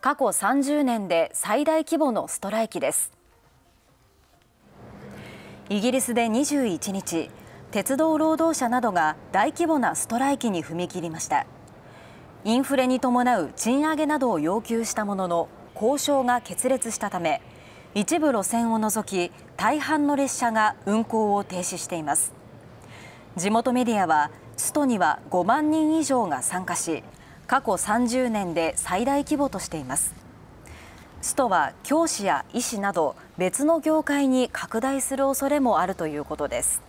過去30年で最大規模のストライキですイギリスで21日鉄道労働者などが大規模なストライキに踏み切りましたインフレに伴う賃上げなどを要求したものの交渉が決裂したため一部路線を除き大半の列車が運行を停止しています地元メディアはストには5万人以上が参加し過去30年で最大規模としていますストは教師や医師など別の業界に拡大する恐れもあるということです